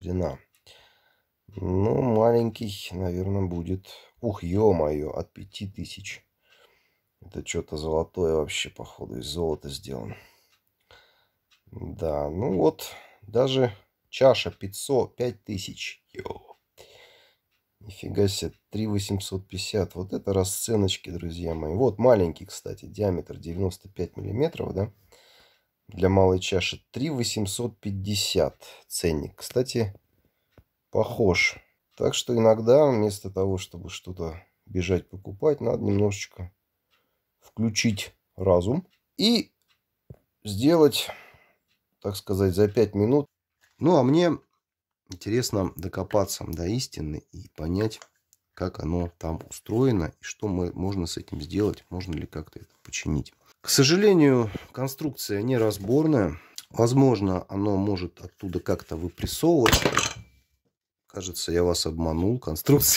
Длина. Ну, маленький, наверное, будет. Ух, ё-моё, от пяти тысяч. Это что-то золотое вообще, походу, из золота сделано. Да, ну вот, даже чаша 500, 5000. Йо. Нифига себе, 3850. Вот это расценочки, друзья мои. Вот маленький, кстати, диаметр 95 миллиметров, да? для малой чаши 3 850 ценник. Кстати, похож. Так что иногда вместо того, чтобы что-то бежать покупать, надо немножечко включить разум и сделать, так сказать, за 5 минут. Ну, а мне интересно докопаться до истины и понять, как оно там устроено и что мы, можно с этим сделать, можно ли как-то это починить. К сожалению, конструкция неразборная. Возможно, оно может оттуда как-то выпрессовываться. Кажется, я вас обманул. Конструкция